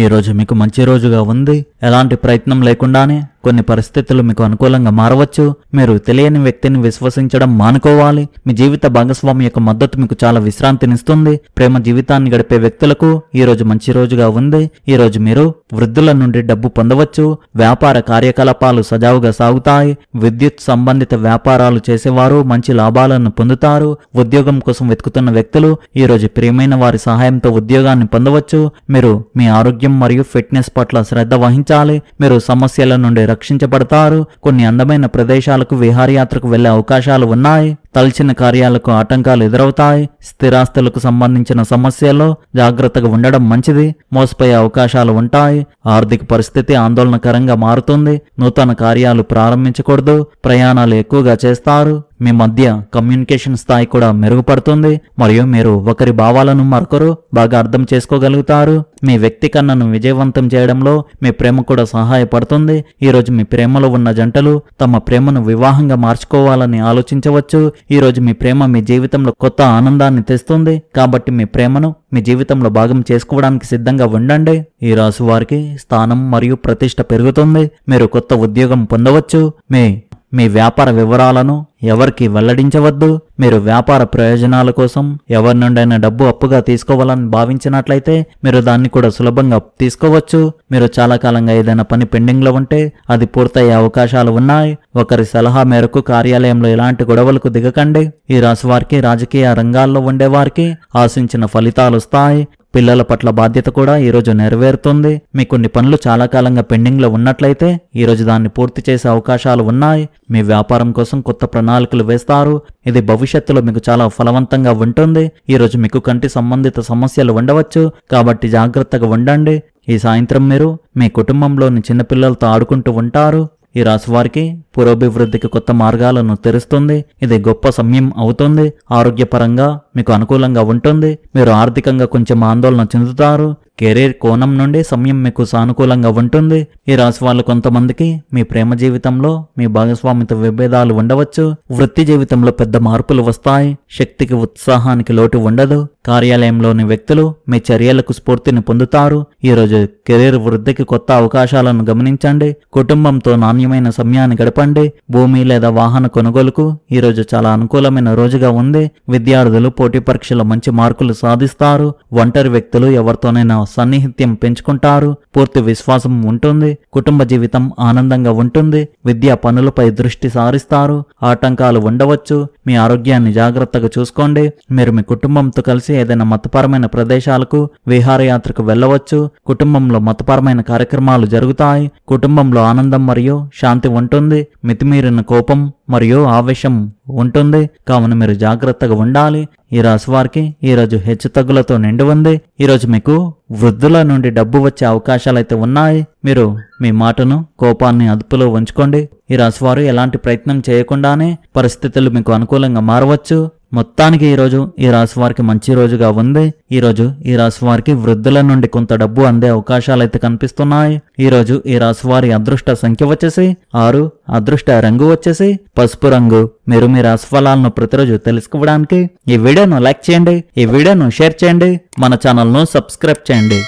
ఈ రోజు మీకు మంచి రోజుగా ఉంది ఎలాంటి ప్రయత్నం లేకుండానే కొన్ని పరిస్థితులు మీకు అనుకూలంగా మారవచ్చు మీరు తెలియని వ్యక్తిని విశ్వసించడం మానుకోవాలి మీ జీవిత భాగస్వామి యొక్క మద్దతు మీకు చాలా విశ్రాంతినిస్తుంది ప్రేమ జీవితాన్ని గడిపే వ్యక్తులకు ఈ రోజు మంచి రోజుగా ఉంది ఈ రోజు మీరు వృద్ధుల నుండి డబ్బు పొందవచ్చు వ్యాపార కార్యకలాపాలు సజావుగా సాగుతాయి విద్యుత్ సంబంధిత వ్యాపారాలు చేసేవారు మంచి లాభాలను పొందుతారు ఉద్యోగం కోసం వెతుకుతున్న వ్యక్తులు ఈ రోజు ప్రియమైన వారి సహాయంతో ఉద్యోగాన్ని పొందవచ్చు మీరు మీ ఆరోగ్యం మరియు ఫిట్నెస్ పట్ల శ్రద్ధ వహించాలి మీరు సమస్యల నుండి రక్షించబడతారు కొన్ని అందమైన ప్రదేశాలకు విహారయాత్రకు వెళ్లే అవకాశాలు ఉన్నాయి తలచిన కార్యాలకు ఆటంకాలు ఎదురవుతాయి స్థిరాస్తులకు సంబంధించిన సమస్యల్లో జాగ్రత్తగా ఉండడం మంచిది మోసపోయే అవకాశాలు ఉంటాయి ఆర్థిక పరిస్థితి ఆందోళనకరంగా మారుతుంది నూతన కార్యాలు ప్రారంభించకూడదు ప్రయాణాలు ఎక్కువగా చేస్తారు మీ మధ్య కమ్యూనికేషన్ స్థాయి కూడా మెరుగుపడుతుంది మరియు మీరు ఒకరి భావాలను మరొకరు బాగా అర్థం చేసుకోగలుగుతారు మీ వ్యక్తి కన్నను విజయవంతం చేయడంలో మీ ప్రేమ కూడా సహాయపడుతుంది ఈరోజు మీ ప్రేమలో ఉన్న జంటలు తమ ప్రేమను వివాహంగా మార్చుకోవాలని ఆలోచించవచ్చు ఈరోజు మీ ప్రేమ మీ జీవితంలో కొత్త ఆనందాన్ని తెస్తుంది కాబట్టి మీ ప్రేమను మీ జీవితంలో భాగం చేసుకోవడానికి సిద్ధంగా ఉండండి ఈ రాశి వారికి స్థానం మరియు ప్రతిష్ట పెరుగుతుంది మీరు కొత్త ఉద్యోగం పొందవచ్చు మీ మీ వ్యాపార వివరాలను ఎవరికి వెల్లడించవద్దు మీరు వ్యాపార ప్రయోజనాల కోసం ఎవరి నుండైనా డబ్బు అప్పుగా తీసుకోవాలని భావించినట్లయితే మీరు దాన్ని కూడా సులభంగా తీసుకోవచ్చు మీరు చాలా కాలంగా ఏదైనా పని పెండింగ్లో ఉంటే అది పూర్తయ్యే అవకాశాలు ఉన్నాయి ఒకరి సలహా మేరకు కార్యాలయంలో ఎలాంటి గొడవలకు దిగకండి ఈ రాశివారికి రాజకీయ రంగాల్లో ఉండేవారికి ఆశించిన ఫలితాలు వస్తాయి పిల్లల పట్ల బాధ్యత కూడా ఈరోజు నెరవేరుతుంది మీ కొన్ని పనులు చాలా కాలంగా పెండింగ్లో ఉన్నట్లయితే ఈరోజు దాన్ని పూర్తి చేసే అవకాశాలు ఉన్నాయి మీ వ్యాపారం కోసం కొత్త ప్రణాళికలు వేస్తారు ఇది భవిష్యత్తులో మీకు చాలా ఫలవంతంగా ఉంటుంది ఈరోజు మీకు కంటి సంబంధిత సమస్యలు ఉండవచ్చు కాబట్టి జాగ్రత్తగా ఉండండి ఈ సాయంత్రం మీరు మీ కుటుంబంలోని చిన్నపిల్లలతో ఆడుకుంటూ ఉంటారు ఈ రాశివారికి పురోభివృద్ధికి కొత్త మార్గాలను తెరుస్తుంది ఇది గొప్ప సమయం అవుతుంది ఆరోగ్యపరంగా మీకు అనుకూలంగా ఉంటుంది మీరు ఆర్థికంగా కొంచెం ఆందోళన చెందుతారు కెరీర్ కోణం నుండి సమయం మీకు సానుకూలంగా ఉంటుంది ఈ రాశి వాళ్ళు కొంతమందికి మీ ప్రేమ జీవితంలో మీ భాగస్వామితో విభేదాలు ఉండవచ్చు వృత్తి జీవితంలో పెద్ద మార్పులు వస్తాయి శక్తికి ఉత్సాహానికి లోటు ఉండదు కార్యాలయంలోని వ్యక్తులు మీ చర్యలకు స్ఫూర్తిని పొందుతారు ఈరోజు కెరీర్ వృద్ధికి కొత్త అవకాశాలను గమనించండి కుటుంబంతో నాణ్యమైన సమయాన్ని గడపండి భూమి లేదా వాహన కొనుగోలుకు ఈరోజు చాలా అనుకూలమైన రోజుగా ఉంది విద్యార్థులు పోటీ పరీక్షలో మంచి మార్కులు సాధిస్తారు ఒంటరి వ్యక్తులు ఎవరితోనైనా సన్నిహిత్యం పెంచుకుంటారు పూర్తి విశ్వాసం ఉంటుంది కుటుంబ జీవితం ఆనందంగా ఉంటుంది విద్యా పనులపై దృష్టి సారిస్తారు ఆటంకాలు ఉండవచ్చు మీ ఆరోగ్యాన్ని జాగ్రత్తగా చూసుకోండి మీరు మీ కుటుంబంతో కలిసి ఏదైనా మతపరమైన ప్రదేశాలకు విహారయాత్రకు వెళ్ళవచ్చు కుటుంబంలో మతపరమైన కార్యక్రమాలు జరుగుతాయి కుటుంబంలో ఆనందం మరియు శాంతి ఉంటుంది మితిమీరిన కోపం మరియు ఆవేశం ఉంటుంది కావున మీరు జాగ్రత్తగా ఉండాలి ఈ రాశి వారికి ఈరోజు హెచ్చుతగ్గులతో నిండి ఉంది ఈరోజు మీకు వృద్ధుల నుండి డబ్బు వచ్చే అవకాశాలు అయితే ఉన్నాయి మీరు మీ మాటను కోపాన్ని అదుపులో ఉంచుకోండి ఈ రాశివారు ఎలాంటి ప్రయత్నం చేయకుండానే పరిస్థితులు మీకు అనుకూలంగా మారవచ్చు మొత్తానికి ఈరోజు ఈ రాశి వారికి మంచి రోజుగా ఉంది ఈరోజు ఈ వారికి వృద్ధుల నుండి కొంత డబ్బు అందే అవకాశాలు అయితే కనిపిస్తున్నాయి ఈరోజు ఈ రాశి వారి అదృష్ట సంఖ్య వచ్చేసి ఆరు అదృష్ట రంగు వచ్చేసి పసుపు రంగు మీరు మీ ఫలాలను ప్రతిరోజు తెలుసుకోవడానికి ఈ వీడియోను లైక్ చేయండి ఈ వీడియోను షేర్ చేయండి మన ఛానల్ను సబ్స్క్రైబ్ చేయండి